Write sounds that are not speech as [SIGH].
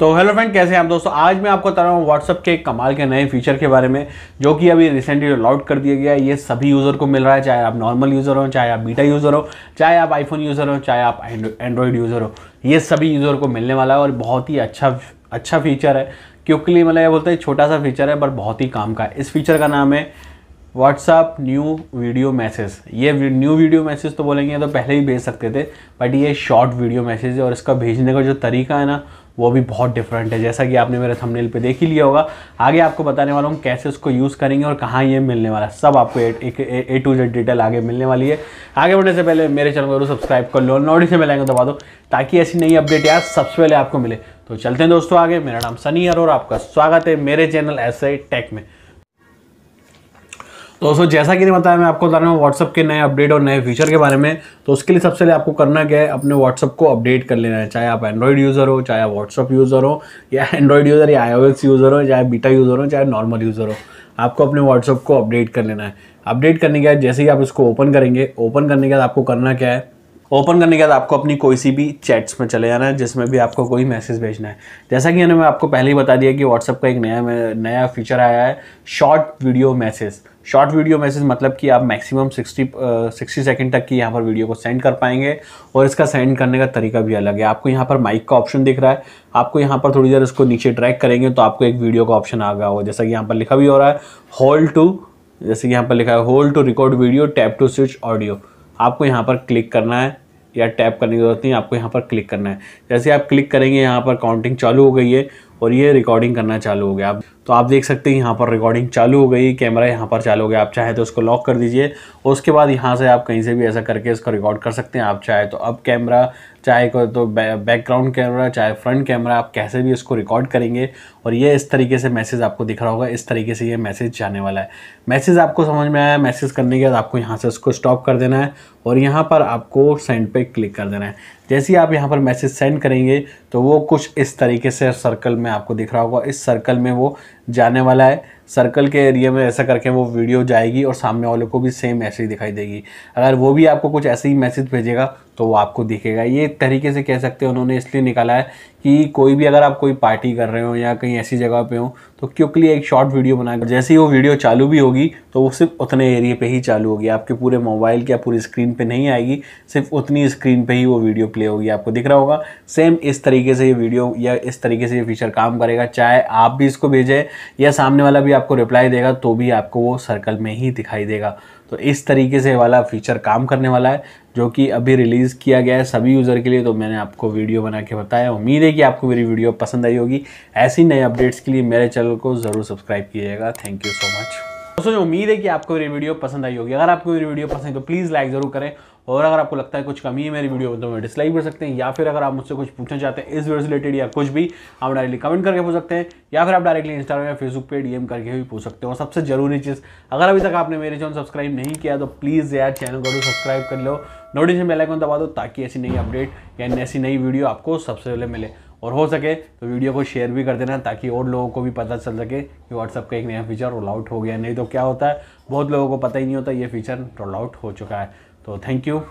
तो hello friend कैसे हैं आप दोस्तों आज मैं आपको बता रहा हूँ व्हाट्सअप के कमाल के नए फीचर के बारे में जो कि अभी रिसेंटली लॉन्च कर दिया गया है ये सभी यूज़र को मिल रहा है चाहे आप नॉर्मल यूज़र हो चाहे आप बीटा यूज़र हो चाहे आप आईफोन यूज़र हो चाहे आप एंड्रॉयड यूज़र हो ये सभी यूज़र को मिलने वाला है और बहुत ही अच्छा अच्छा फीचर है क्योंकि मतलब ये बोलते हैं छोटा सा फीचर है पर बहुत ही काम का है इस फीचर का नाम है व्हाट्सअप न्यू वीडियो मैसेज ये न्यू वीडियो मैसेज तो बोलेंगे तो पहले ही भेज सकते थे बट ये शॉर्ट वीडियो मैसेज है और इसका भेजने का जो तरीका है ना वो भी बहुत डिफरेंट है जैसा कि आपने मेरे थंबनेल पे देख ही लिया होगा आगे आपको बताने वाला हूँ कैसे उसको यूज़ करेंगे और कहाँ ये मिलने वाला सब आपको ए टू जेड डिटेल आगे मिलने वाली है आगे बढ़ने से पहले मेरे चैनल को जरूर सब्सक्राइब कर लो नोटिस से बेलाइन दबा दो ताकि ऐसी नई अपडेट यार सबसे पहले आपको मिले तो चलते हैं दोस्तों आगे मेरा नाम सनी और आपका स्वागत है मेरे चैनल ऐसे टेक में दोस्तों जैसा कि नहीं बताया मैं आपको बता रहा हूँ व्हाट्सअप के नए अपडेट और नए फीचर के बारे में तो उसके लिए सबसे पहले आपको करना क्या है अपने व्हाट्सअप को अपडेट कर लेना है चाहे आप एंड्रॉइड यूज़र हो चाहे आप व्हाट्सअप यूज़र हो या एंड्रॉइड [LAUGHS] यूज़र या आई यूज़र हो चाहे बीटा यूज़र हो चाहे नॉर्मल यूज़र हो आपको अपने व्हाट्सअप को अपडेट कर लेना है अपडेट करने के बाद जैसे ही आप इसको ओपन करेंगे ओपन करने के बाद आपको करना क्या है ओपन करने के बाद आपको अपनी कोई सी भी चैट्स में चले जाना है जिसमें भी आपको कोई मैसेज भेजना है जैसा कि मैंने आपको पहले ही बता दिया कि व्हाट्सअप का एक नया नया फीचर आया है short video message short video message मतलब कि आप मैक्सिमम 60 सिक्सटी सेकेंड तक की यहाँ पर वीडियो को सेंड कर पाएंगे और इसका सेंड करने का तरीका भी अलग है आपको यहाँ पर माइक का ऑप्शन दिख रहा है आपको यहाँ पर थोड़ी देर इसको नीचे ट्रैक करेंगे तो आपको एक वीडियो का ऑप्शन आ गया होगा जैसा कि यहाँ पर लिखा भी हो रहा है होल्ड टू जैसे कि यहाँ पर लिखा है hold to record video tap to switch audio आपको यहाँ पर क्लिक करना है या टैप करने की ज़रूरत नहीं आपको यहाँ पर क्लिक करना है जैसे आप क्लिक करेंगे यहाँ पर काउंटिंग चालू हो गई है और ये रिकॉर्डिंग करना चालू हो गया आप तो आप देख सकते हैं यहाँ पर रिकॉर्डिंग चालू हो गई कैमरा यहाँ पर चालू हो गया आप चाहे तो उसको लॉक कर दीजिए उसके बाद यहाँ से आप कहीं से भी ऐसा करके इसको रिकॉर्ड कर सकते हैं आप चाहे तो अब कैमरा चाहे को तो बैकग्राउंड कैमरा चाहे फ्रंट कैमरा आप कैसे भी इसको रिकॉर्ड करेंगे और ये इस तरीके से मैसेज आपको दिख रहा होगा इस तरीके से ये मैसेज जाने वाला है मैसेज आपको समझ में आया मैसेज करने के बाद आपको यहाँ से उसको स्टॉप कर देना है और यहाँ पर आपको सेंड पे क्लिक कर देना है जैसे ही आप यहाँ पर मैसेज सेंड करेंगे तो वो कुछ इस तरीके से सर्कल में आपको दिख रहा होगा इस सर्कल में वो जाने वाला है सर्कल के एरिया में ऐसा करके वो वीडियो जाएगी और सामने वाले को भी सेम मैसेज दिखाई देगी अगर वो भी आपको कुछ ऐसे ही मैसेज भेजेगा तो वो आपको दिखेगा ये तरीके से कह सकते हैं उन्होंने इसलिए निकाला है कि कोई भी अगर आप कोई पार्टी कर रहे हो या कहीं ऐसी जगह पे हो तो क्योंकि एक शॉर्ट वीडियो बना जैसे ही वो वीडियो चालू भी होगी तो वो सिर्फ उतने एरिए पे ही चालू होगी आपके पूरे मोबाइल की पूरी स्क्रीन पे नहीं आएगी सिर्फ उतनी स्क्रीन पे ही वो वीडियो प्ले होगी आपको दिख रहा होगा सेम इस तरीके से ये वीडियो या इस तरीके से ये फीचर काम करेगा चाहे आप भी इसको भेजें या सामने वाला भी आपको रिप्लाई देगा तो भी आपको वो सर्कल में ही दिखाई देगा तो इस तरीके से वाला फीचर काम करने वाला है जो कि अभी रिलीज़ किया गया है सभी यूज़र के लिए तो मैंने आपको वीडियो बना के बताया उम्मीद है कि आपको मेरी वीडियो पसंद आई होगी ऐसी नए अपडेट्स के लिए मेरे चैनल को ज़रूर सब्सक्राइब कीजिएगा थैंक यू सो मच दोस्तों जो उम्मीद है कि आपको मेरी वीडियो पसंद आई होगी अगर आपको मेरी वीडियो पसंद है तो प्लीज़ लाइक ज़रूर करें और अगर आपको लगता है कुछ कमी है मेरी वीडियो में तो मैं डिसलाइक कर सकते हैं या फिर अगर आप मुझसे कुछ पूछना चाहते हैं इस वीडियो से रिलेटेड या कुछ भी आप डायरेक्टली कमेंट करके पूछ सकते हैं या फिर आप डायरेक्टली इंस्टाग्राम या फेसबुक पे डीएम करके भी पूछ सकते हो सबसे जरूरी चीज़ अगर अभी तक आपने मेरे चैनल सब्सक्राइब नहीं किया तो प्लीज़ यार चैनल को सब्सक्राइब कर लो नोटिफिकेशन बेलाइकन दबा दो ताकि ऐसी नई अपडेट या ऐसी नई वीडियो आपको सबसे पहले मिले और हो सके तो वीडियो को शेयर भी कर देना ताकि और लोगों को भी पता चल सके कि व्हाट्सअप का एक नया फीचर रोल आउट हो गया नहीं तो क्या होता है बहुत लोगों को पता ही नहीं होता ये फीचर रोल आउट हो चुका है तो थैंक यू